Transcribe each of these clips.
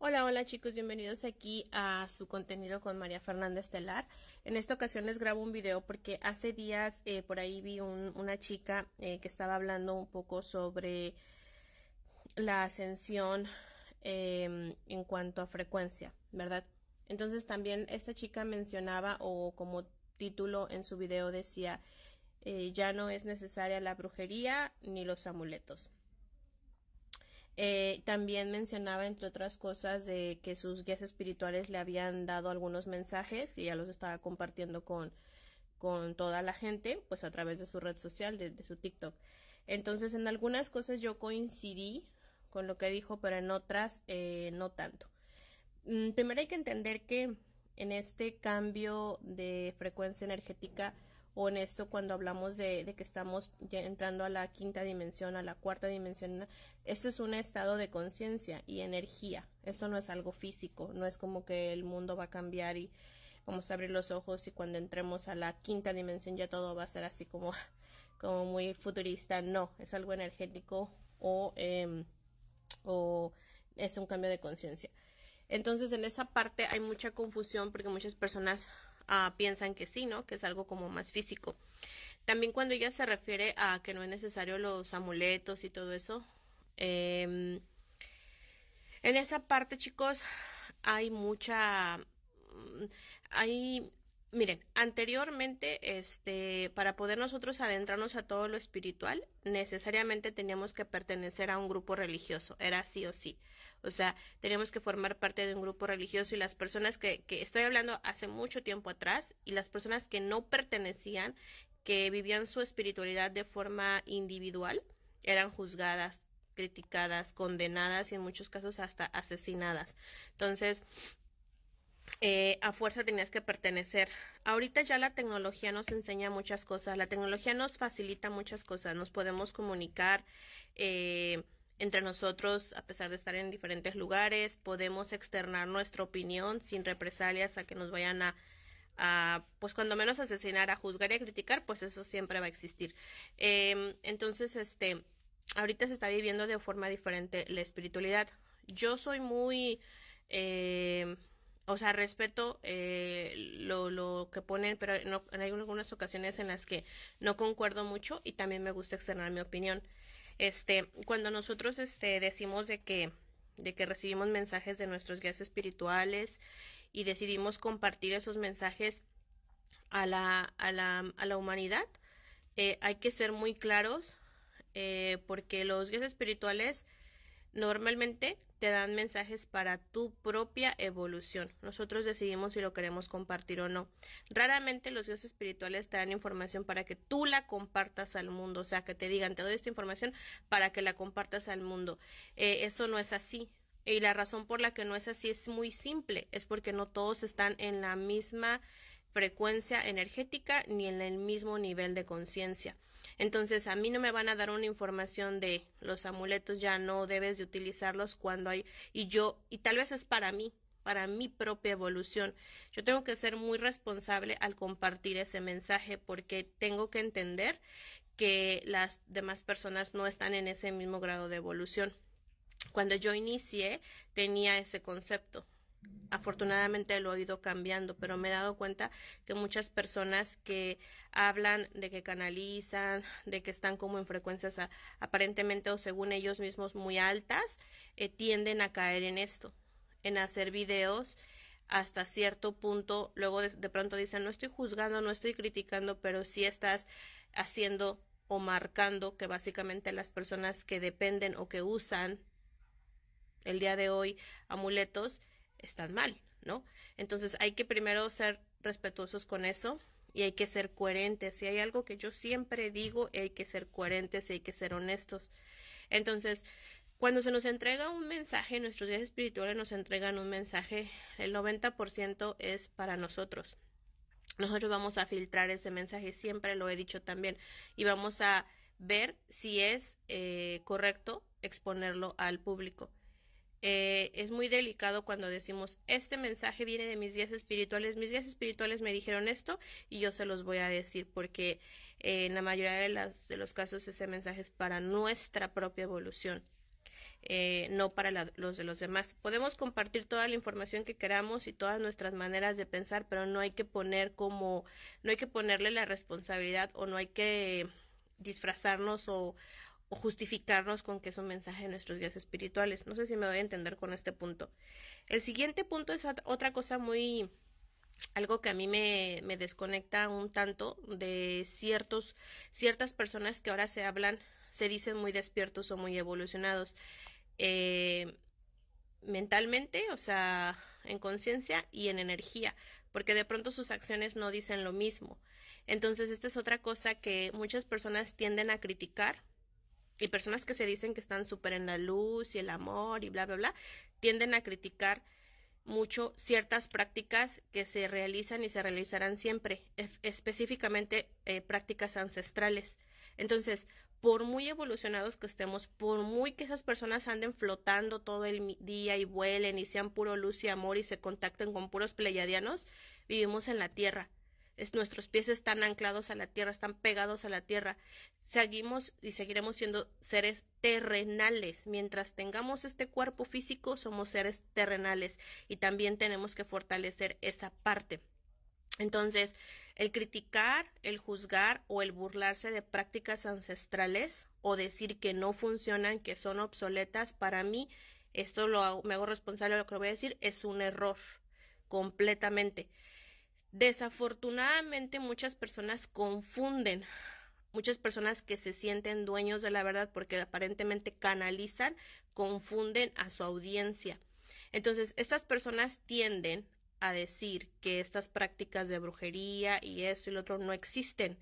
Hola, hola chicos, bienvenidos aquí a su contenido con María Fernanda Estelar. En esta ocasión les grabo un video porque hace días eh, por ahí vi una chica eh, que estaba hablando un poco sobre la ascensión em, en cuanto a frecuencia, ¿verdad? Entonces también esta chica mencionaba o como título en su video decía, eh, ya no es necesaria la brujería ni los amuletos. Eh, también mencionaba, entre otras cosas, de que sus guías espirituales le habían dado algunos mensajes y ya los estaba compartiendo con, toda la gente, pues a través de su red social, de, su TikTok. Entonces, en algunas cosas yo coincidí con lo que dijo, pero en otras eh, no tanto. Mm, primero hay que entender que en este cambio de frecuencia energética, o en esto cuando hablamos de, que estamos entrando a la quinta dimensión, a la cuarta dimensión, este es un estado de conciencia y energía. Esto no es algo físico, no es como que el mundo va a cambiar y vamos a abrir los ojos y cuando entremos a la quinta dimensión ya todo va a ser así como, como muy futurista. No, es algo energético o, em, o es un cambio de conciencia. Entonces en esa parte hay mucha confusión porque muchas personas Ah, piensan que sí, ¿no? Que es algo como más físico. También cuando ella se refiere a que no es necesario los amuletos y todo eso. Em, en esa parte, chicos, hay mucha... Mm, hay Miren, anteriormente, este, para poder nosotros adentrarnos a todo lo espiritual, necesariamente teníamos que pertenecer a un grupo religioso, era sí o sí. O sea, teníamos que formar parte de un grupo religioso y las personas que, que estoy hablando hace mucho tiempo atrás y las personas que no pertenecían, que vivían su espiritualidad de forma individual, eran juzgadas, criticadas, condenadas y en muchos casos hasta asesinadas. Entonces, eh, a fuerza tenías que pertenecer. Ahorita ya la tecnología nos enseña muchas cosas, la tecnología nos facilita muchas cosas, nos podemos comunicar eh, entre nosotros a pesar de estar en diferentes lugares, podemos externar nuestra opinión sin represalias a que nos vayan a, pues cuando menos asesinar, a juzgar y a criticar, pues eso siempre va a existir. Em, entonces, este, ahorita se está viviendo de forma diferente la espiritualidad. Yo soy muy... Em, o sea, respeto eh, lo, lo, que ponen, pero hay algunas ocasiones en las que no concuerdo mucho y también me gusta externar mi opinión. Este, cuando nosotros este, decimos de que, de que recibimos mensajes de nuestros guías espirituales y decidimos compartir esos mensajes a la, a la, a la humanidad, eh, hay que ser muy claros eh, porque los guías espirituales Normalmente te dan mensajes para tu propia evolución. Nosotros decidimos si lo queremos compartir o no. Raramente los dioses espirituales te dan información para que tú la compartas al mundo, o sea, que te digan, te doy esta información para que la compartas al mundo. Eh, eso no es así. Y la razón por la que no es así es muy simple, es porque no todos están en la misma frecuencia energética ni en el mismo nivel de conciencia. Entonces, a mí no me van a dar una información de los amuletos ya no debes de utilizarlos cuando hay y yo y tal vez es para mí, para mi propia evolución. Yo tengo que ser muy responsable al compartir ese mensaje porque tengo que entender que las demás personas no están en ese mismo grado de evolución. Cuando yo inicié tenía ese concepto, afortunadamente lo he ido cambiando, pero me he dado cuenta que muchas personas que hablan de que canalizan, de que están como en frecuencias aparentemente o según ellos mismos muy altas, eh, tienden a caer en esto, en hacer videos hasta cierto punto, luego de, de pronto dicen, no estoy juzgando, no estoy criticando, pero si estás haciendo o marcando que básicamente las personas que dependen o que usan el día de hoy amuletos están mal, ¿no? Entonces hay que primero ser respetuosos con eso y hay que ser coherentes. Si hay algo que yo siempre digo, hay que ser coherentes y hay que ser honestos. Entonces, cuando se nos entrega un mensaje, nuestros días espirituales nos entregan un mensaje, el 90% es para nosotros. Nosotros vamos a filtrar ese mensaje, siempre lo he dicho también, y vamos a ver si es eh, correcto exponerlo al público. Eh, es muy delicado cuando decimos, este mensaje viene de mis días espirituales, mis días espirituales me dijeron esto y yo se los voy a decir porque eh, en la mayoría de, las, de los casos ese mensaje es para nuestra propia evolución. Eh, no para los de los demás. Podemos compartir toda la información que queramos y todas nuestras maneras de pensar, pero no hay que poner como, no hay que ponerle la responsabilidad o no hay que disfrazarnos o, o justificarnos con que es un mensaje de nuestros días espirituales. No sé si me voy a entender con este punto. El siguiente punto es otra cosa muy algo que a mí me, desconecta un tanto de ciertos ciertas personas que ahora se hablan se dicen muy despiertos o muy evolucionados eh, mentalmente, o sea, en conciencia y en energía, porque de pronto sus acciones no dicen lo mismo. Entonces, esta es otra cosa que muchas personas tienden a criticar y personas que se dicen que están súper en la luz y el amor y bla, bla, bla, tienden a criticar mucho ciertas prácticas que se realizan y se realizarán siempre, específicamente eh, prácticas ancestrales. Entonces, por muy evolucionados que estemos, por muy que esas personas anden flotando todo el día y vuelen y sean puro luz y amor y se contacten con puros pleyadianos, vivimos en la Tierra nuestros pies están anclados a la tierra, están pegados a la tierra. Seguimos y seguiremos siendo seres terrenales. Mientras tengamos este cuerpo físico, somos seres terrenales y también tenemos que fortalecer esa parte. Entonces, el criticar, el juzgar o el burlarse de prácticas ancestrales o decir que no funcionan, que son obsoletas, para mí, esto lo me hago responsable de lo que voy a decir, es un error completamente. Desafortunadamente muchas personas confunden, muchas personas que se sienten dueños de la verdad porque aparentemente canalizan, confunden a su audiencia. Entonces, estas personas tienden a decir que estas prácticas de brujería y eso y lo otro no existen,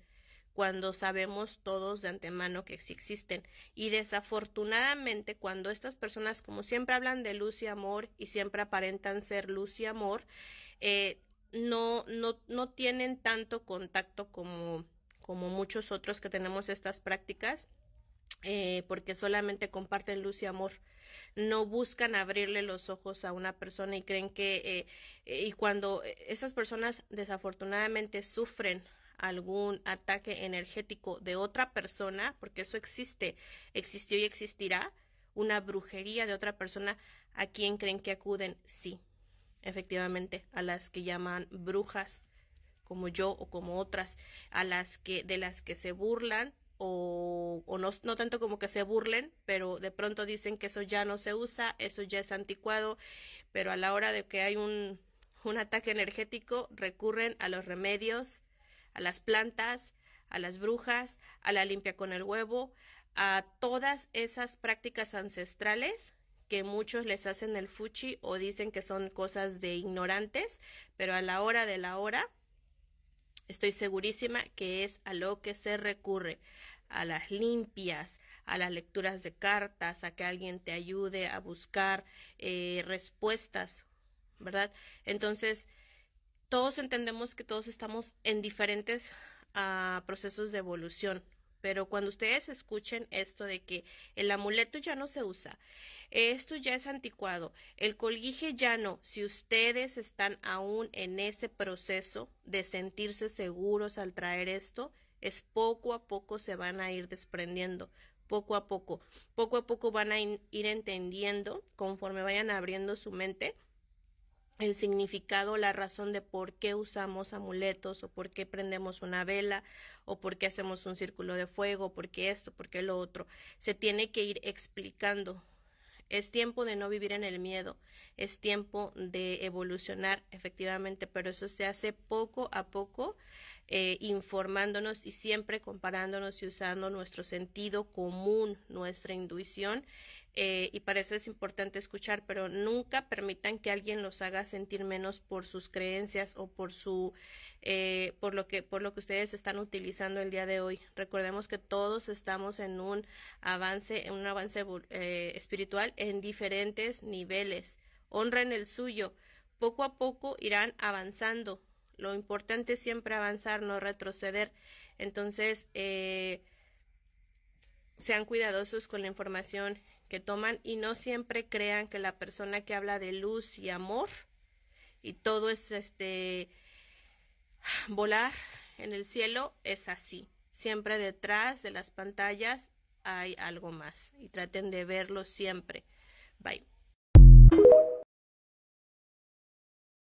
cuando sabemos todos de antemano que existen. Y desafortunadamente, cuando estas personas, como siempre hablan de luz y amor y siempre aparentan ser luz y amor, eh, no, no, no tienen tanto contacto como, muchos otros que tenemos estas prácticas. Eh, porque solamente comparten luz y amor. No buscan abrirle los ojos a una persona y creen que, eh, y cuando esas personas desafortunadamente sufren algún ataque energético de otra persona, porque eso existe, existió y existirá, una brujería de otra persona, ¿a quien creen que acuden? Sí, efectivamente, a las que llaman brujas, como yo o como otras, a las que, de las que se burlan o, no, tanto como que se burlen, pero de pronto dicen que eso ya no se usa, eso ya es anticuado, pero a la hora de que hay un, un ataque energético recurren a los remedios, a las plantas, a las brujas, a la limpia con el huevo, a todas esas prácticas ancestrales que muchos les hacen el fuchi o dicen que son cosas de ignorantes, pero a la hora de la hora estoy segurísima que es a lo que se recurre, a las limpias, a las lecturas de cartas, a que alguien te ayude a buscar eh, respuestas, ¿verdad? Entonces, todos entendemos que todos estamos en diferentes ah, procesos de evolución, pero cuando ustedes escuchen esto de que el amuleto ya no se usa, esto ya es anticuado, el colguije ya no, si ustedes están aún en ese proceso de sentirse seguros al traer esto, es poco a poco se van a ir desprendiendo, poco a poco, poco a poco van a ir entendiendo conforme vayan abriendo su mente el significado, la razón de por qué usamos amuletos o por qué prendemos una vela o por qué hacemos un círculo de fuego, por qué esto, por qué lo otro. Se tiene que ir explicando. Es tiempo de no vivir en el miedo, es tiempo de evolucionar efectivamente, pero eso se hace poco a poco eh, informándonos y siempre comparándonos y usando nuestro sentido común, nuestra intuición. Eh, y para eso es importante escuchar, pero nunca permitan que alguien los haga sentir menos por sus creencias o por su eh, por lo que por lo que ustedes están utilizando el día de hoy. Recordemos que todos estamos en un avance, en un avance espiritual en diferentes niveles. Honren el suyo. Poco a poco irán avanzando lo importante es siempre avanzar, no retroceder. Entonces, eh, sean cuidadosos con la información que toman y no siempre crean que la persona que habla de luz y amor y todo es este volar en el cielo es así. Siempre detrás de las pantallas hay algo más y traten de verlo siempre. Bye.